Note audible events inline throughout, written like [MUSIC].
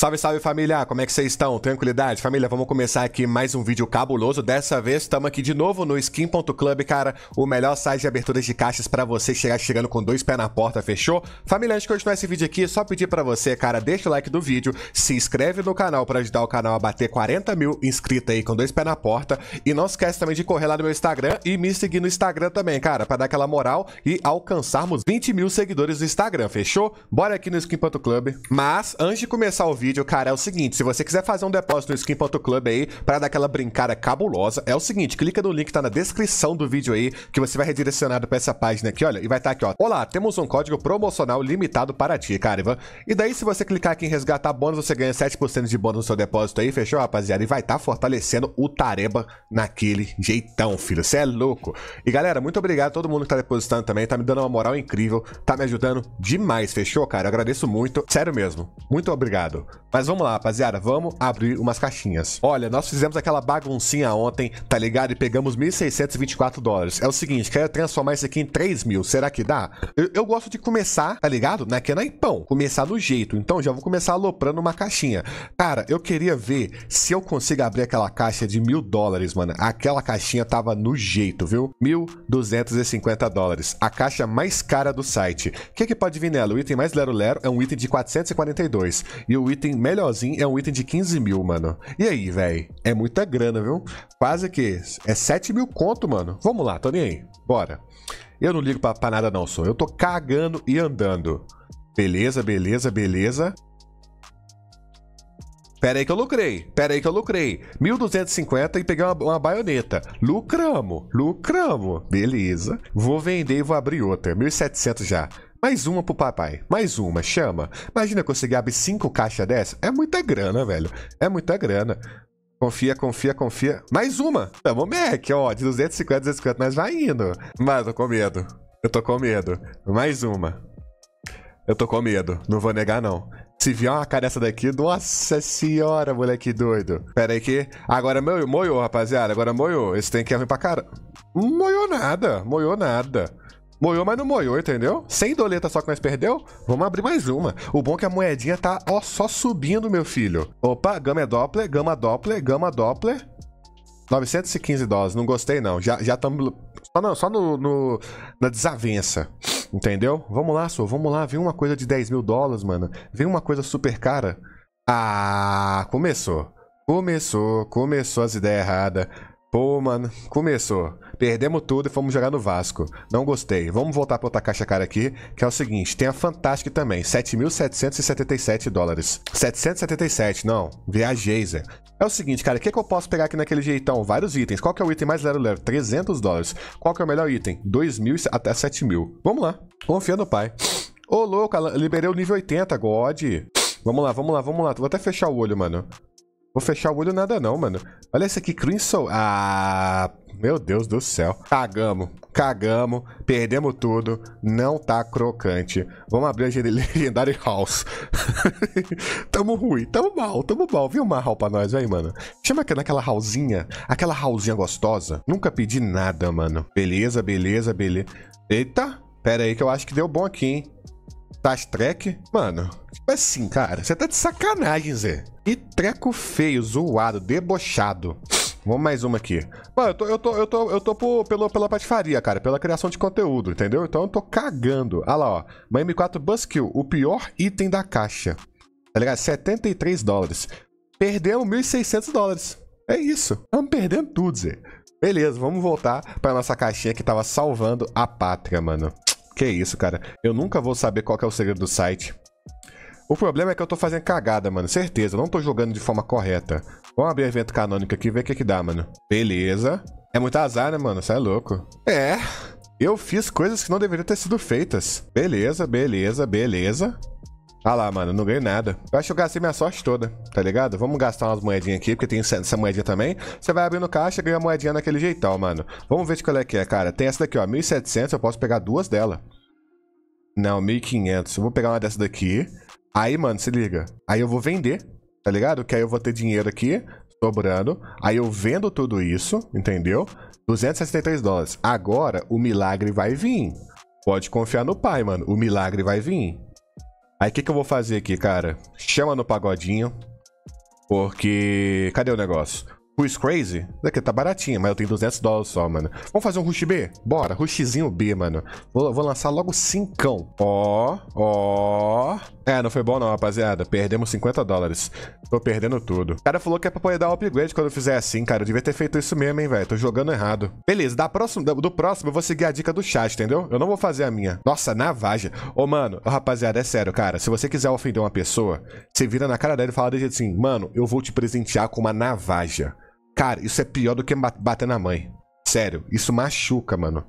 Salve, salve família! Como é que vocês estão? Tranquilidade? Família, vamos começar aqui mais um vídeo cabuloso. Dessa vez, estamos aqui de novo no skin.club, cara, o melhor site de aberturas de caixas para você chegar chegando com dois pés na porta, fechou? Família, antes de continuar esse vídeo aqui, só pedir para você, cara, deixa o like do vídeo, se inscreve no canal para ajudar o canal a bater 40 mil inscritos aí com dois pés na porta. E não esquece também de correr lá no meu Instagram e me seguir no Instagram também, cara, para dar aquela moral e alcançarmos 20 mil seguidores no Instagram, fechou? Bora aqui no skin.club. Mas, antes de começar o vídeo, vídeo, cara, é o seguinte: se você quiser fazer um depósito no skin.club aí para dar aquela brincada cabulosa, é o seguinte, clica no link que tá na descrição do vídeo aí, que você vai redirecionado para essa página aqui, olha, e vai estar tá aqui, ó. Olá, temos um código promocional limitado para ti, cara. Ivan. E daí, se você clicar aqui em resgatar bônus, você ganha 7% de bônus no seu depósito aí, fechou, rapaziada? E vai estar tá fortalecendo o Tareba naquele jeitão, filho. Você é louco. E galera, muito obrigado a todo mundo que tá depositando também, tá me dando uma moral incrível, tá me ajudando demais, fechou, cara? Eu agradeço muito, sério mesmo. Muito obrigado. Mas vamos lá, rapaziada, vamos abrir umas caixinhas. Olha, nós fizemos aquela baguncinha ontem, tá ligado? E pegamos 1.624 dólares. É o seguinte, quero transformar isso aqui em 3.000, mil, será que dá? Eu, eu gosto de começar, tá ligado? Na é que naipão, é começar no jeito. Então já vou começar aloprando uma caixinha. Cara, eu queria ver se eu consigo abrir aquela caixa de mil dólares, mano. Aquela caixinha tava no jeito, viu? 1.250 dólares. A caixa mais cara do site. O que, que pode vir nela? O item mais lero-lero é um item de 442. E o item item melhorzinho é um item de 15 mil, mano. E aí, velho? É muita grana, viu? Quase que é 7 mil conto, mano. Vamos lá, tô nem aí. Bora. Eu não ligo pra, pra nada não, sou. Eu tô cagando e andando. Beleza, beleza, beleza. Pera aí que eu lucrei, pera aí que eu lucrei. 1.250 e peguei uma, uma baioneta. Lucramos, lucramos. Beleza. Vou vender e vou abrir outra. 1.700 já. Mais uma pro papai. Mais uma, chama. Imagina conseguir abrir cinco caixas dessa. É muita grana, velho. É muita grana. Confia, confia, confia. Mais uma. Tamo Mac, ó. De 250, 250, mas vai indo. Mas eu tô com medo. Eu tô com medo. Mais uma. Eu tô com medo. Não vou negar, não. Se vier uma cara dessa daqui, nossa senhora, moleque doido. Pera aí que... Agora moiou, rapaziada. Agora moiou. Esse tem que ir é ruim pra cara. Moiou nada. Moiou nada. Moiou, mas não moiou, entendeu? Sem doleta só que nós perdeu, vamos abrir mais uma. O bom é que a moedinha tá, ó, só subindo, meu filho. Opa, gama é Doppler, gama Doppler, gama Doppler. 915 dólares, não gostei não. Já estamos. só não, só no, no, na desavença. Entendeu? Vamos lá, só, vamos lá. Vem uma coisa de 10 mil dólares, mano. Vem uma coisa super cara. Ah, começou. Começou, começou as ideias erradas. Pô, mano, começou. Perdemos tudo e fomos jogar no Vasco. Não gostei. Vamos voltar para outra caixa cara aqui, que é o seguinte, tem a Fantastic também, 7.777 dólares. 777, não, viajei, Zé. É o seguinte, cara, o que, que eu posso pegar aqui naquele jeitão? Vários itens. Qual que é o item mais zero lero? 300 dólares. Qual que é o melhor item? 2.000 até 7.000. Vamos lá. Confia no pai. Ô, louco, liberei o nível 80, God. Vamos lá, vamos lá, vamos lá. Vou até fechar o olho, mano. Vou fechar o olho nada não, mano. Olha esse aqui, Crimson. Ah, meu Deus do céu. Cagamos, cagamos, perdemos tudo. Não tá crocante. Vamos abrir a [LAUGHS] Legendary House. [LAUGHS] tamo ruim, tamo mal, tamo mal. Viu uma hall pra nós aí, mano? Chama naquela hallzinha, aquela hallzinha gostosa. Nunca pedi nada, mano. Beleza, beleza, beleza. Eita, pera aí que eu acho que deu bom aqui, hein? Taz Trek? Mano, tipo assim, cara, você tá de sacanagem, Zé. Que treco feio, zoado, debochado. Vamos mais uma aqui. Mano, eu tô, eu tô, eu tô, eu tô por, pelo, pela patifaria, cara, pela criação de conteúdo, entendeu? Então eu tô cagando. Olha ah lá, ó. Uma M4 Buskill, o pior item da caixa. Tá ligado? 73 dólares. Perdemos 1.600 dólares. É isso. Estamos perdendo tudo, Zé. Beleza, vamos voltar pra nossa caixinha que tava salvando a pátria, mano. Que isso, cara. Eu nunca vou saber qual é o segredo do site. O problema é que eu tô fazendo cagada, mano. Certeza, eu não tô jogando de forma correta. Vamos abrir evento canônico aqui e ver o que que dá, mano. Beleza. É muito azar, né, mano? Você é louco. É. Eu fiz coisas que não deveriam ter sido feitas. Beleza, beleza, beleza. Ah lá, mano, não ganhei nada. Eu acho que eu gastei minha sorte toda, tá ligado? Vamos gastar umas moedinhas aqui, porque tem essa moedinha também. Você vai abrindo caixa e ganha moedinha naquele jeitão, mano. Vamos ver de qual é que é, cara. Tem essa daqui, ó, 1.700, eu posso pegar duas dela. Não, 1.500. Eu vou pegar uma dessa daqui. Aí, mano, se liga. Aí eu vou vender, tá ligado? Que aí eu vou ter dinheiro aqui, sobrando. Aí eu vendo tudo isso, entendeu? 263 dólares. Agora, o milagre vai vir. Pode confiar no pai, mano. O milagre vai vir. Aí o que, que eu vou fazer aqui, cara? Chama no pagodinho. Porque. Cadê o negócio? Rush Crazy? Daqui tá baratinho, mas eu tenho 200 dólares só, mano. Vamos fazer um Rush B? Bora, Rushzinho B, mano. Vou, vou lançar logo 5. Ó, ó. É, não foi bom não, rapaziada. Perdemos 50 dólares. Tô perdendo tudo. O cara falou que é pra poder dar upgrade quando eu fizer assim, cara. Eu devia ter feito isso mesmo, hein, velho. Tô jogando errado. Beleza, da próxima, do próximo eu vou seguir a dica do chat, entendeu? Eu não vou fazer a minha. Nossa, navaja. Ô, mano, rapaziada, é sério, cara. Se você quiser ofender uma pessoa, você vira na cara dela e fala desse jeito assim, mano, eu vou te presentear com uma navaja. Cara, isso é pior do que bater na mãe. Sério, isso machuca, mano.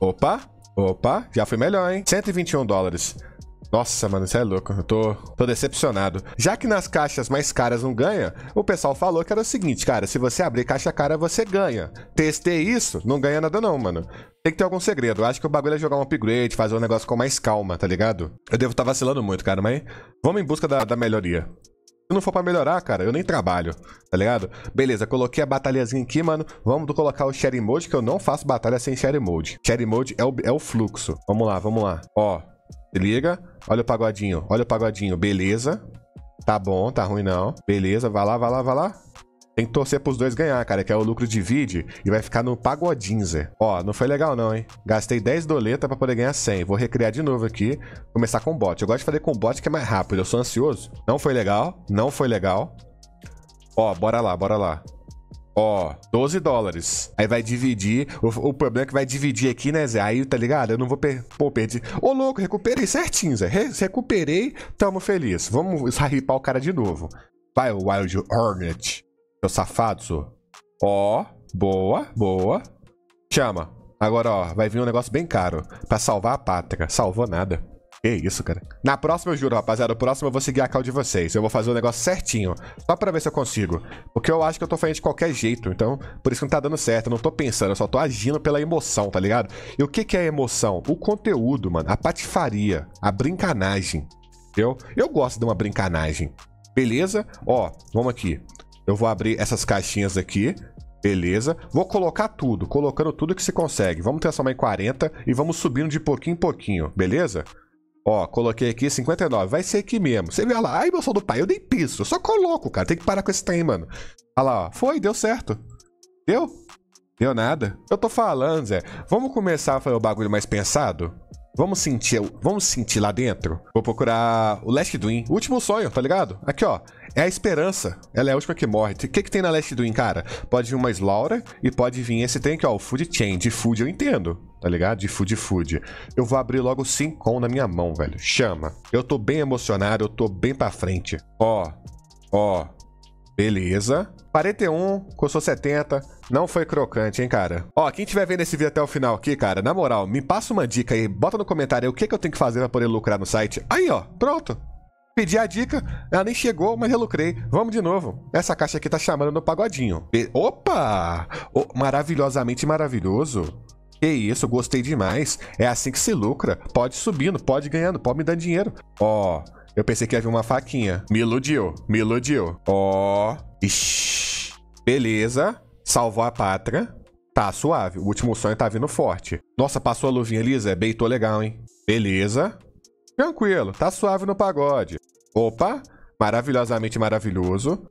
Opa, opa, já foi melhor, hein? 121 dólares. Nossa, mano, isso é louco. Eu tô, tô decepcionado. Já que nas caixas mais caras não ganha, o pessoal falou que era o seguinte, cara, se você abrir caixa cara, você ganha. Testei isso, não ganha nada não, mano. Tem que ter algum segredo. Eu acho que o bagulho é jogar um upgrade, fazer um negócio com mais calma, tá ligado? Eu devo estar tá vacilando muito, cara, mas vamos em busca da, da melhoria. Se não for para melhorar, cara, eu nem trabalho, tá ligado? Beleza, coloquei a batalhazinha aqui, mano. Vamos colocar o Sharing Mode, que eu não faço batalha sem Sharing Mode. Sharing Mode é o, é o fluxo. Vamos lá, vamos lá. Ó, se liga. Olha o pagodinho, olha o pagodinho. Beleza. Tá bom, tá ruim não. Beleza, vai lá, vai lá, vai lá. Tem que torcer pros dois ganhar, cara, que é o lucro divide e vai ficar no pagodinzer. Ó, não foi legal não, hein? Gastei 10 doleta pra poder ganhar 100. Vou recriar de novo aqui, começar com bot. Eu gosto de fazer com bot que é mais rápido, eu sou ansioso. Não foi legal, não foi legal. Ó, bora lá, bora lá. Ó, 12 dólares. Aí vai dividir. O, o, problema é que vai dividir aqui, né, Zé? Aí, tá ligado? Eu não vou per Pô, perdi. Ô, louco, recuperei certinho, Zé. Re recuperei, tamo feliz. Vamos ripar o cara de novo. Vai, Wild Hornet. Seu safado, sou Ó, boa, boa. Chama. Agora, ó, vai vir um negócio bem caro. Pra salvar a pátria. Salvou nada. Que isso, cara. Na próxima, eu juro, rapaziada. na próxima eu vou seguir a cal de vocês. Eu vou fazer o negócio certinho. Só pra ver se eu consigo. Porque eu acho que eu tô fazendo de qualquer jeito. Então, por isso que não tá dando certo. Eu não tô pensando. Eu só tô agindo pela emoção, tá ligado? E o que que é emoção? O conteúdo, mano. A patifaria. A brincanagem. Eu, eu gosto de uma brincanagem. Beleza? Ó, vamos aqui. Eu vou abrir essas caixinhas aqui. Beleza. Vou colocar tudo, colocando tudo que se consegue. Vamos transformar em 40 e vamos subindo de pouquinho em pouquinho, beleza? Ó, coloquei aqui 59. Vai ser aqui mesmo. Você vê lá. Ai, meu sol do pai, eu nem piso. Eu só coloco, cara. Tem que parar com esse trem, mano. Olha lá, ó. Foi, deu certo. Deu? Deu nada. Eu tô falando, Zé. Vamos começar a fazer o bagulho mais pensado? Vamos sentir, vamos sentir lá dentro. Vou procurar o Last Dream. Último sonho, tá ligado? Aqui, ó. É a esperança. Ela é a última que morre. O que, que tem na Last Dream, cara? Pode vir uma Slaura e pode vir esse tem aqui, ó. O Food Chain. De Food eu entendo, tá ligado? De Food Food. Eu vou abrir logo o Sincon na minha mão, velho. Chama. Eu tô bem emocionado, eu tô bem pra frente. Ó, ó. Beleza. 41, custou 70. Não foi crocante, hein, cara? Ó, quem tiver vendo esse vídeo até o final aqui, cara, na moral, me passa uma dica aí, bota no comentário aí o que, que eu tenho que fazer pra poder lucrar no site. Aí, ó, pronto. Pedi a dica, ela nem chegou, mas eu lucrei. Vamos de novo. Essa caixa aqui tá chamando no pagodinho. E, opa! Oh, maravilhosamente maravilhoso. Que isso, gostei demais. É assim que se lucra. Pode subindo, pode ganhando, pode me dando dinheiro. Ó, oh, eu pensei que ia vir uma faquinha. Me iludiu, me iludiu. Ó. Oh. Ixi. Beleza. Salvou a pátria. Tá suave. O último sonho tá vindo forte. Nossa, passou a luvinha lisa. É, beitou legal, hein? Beleza. Tranquilo. Tá suave no pagode. Opa. Maravilhosamente maravilhoso.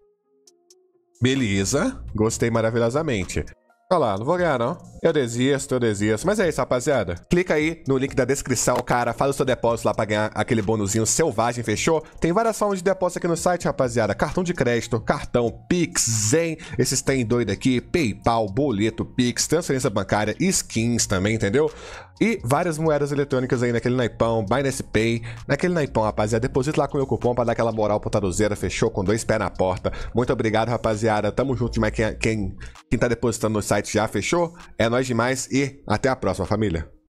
Beleza. Gostei maravilhosamente. Olha lá, não vou ganhar não. Eu desisto, eu desisto. Mas é isso, rapaziada. Clica aí no link da descrição, cara. Faz o seu depósito lá pra ganhar aquele bônusinho selvagem, fechou? Tem várias formas de depósito aqui no site, rapaziada. Cartão de crédito, cartão, Pix, Zen, esses tem doido aqui, Paypal, boleto, Pix, transferência bancária, skins também, entendeu? E várias moedas eletrônicas aí naquele naipão, Binance Pay, naquele naipão, rapaziada. Deposita lá com o meu cupom pra dar aquela moral pro Taruzeira, fechou? Com dois pés na porta. Muito obrigado, rapaziada. Tamo junto demais quem, quem, quem tá depositando no site site já fechou. É nós demais e até a próxima, família.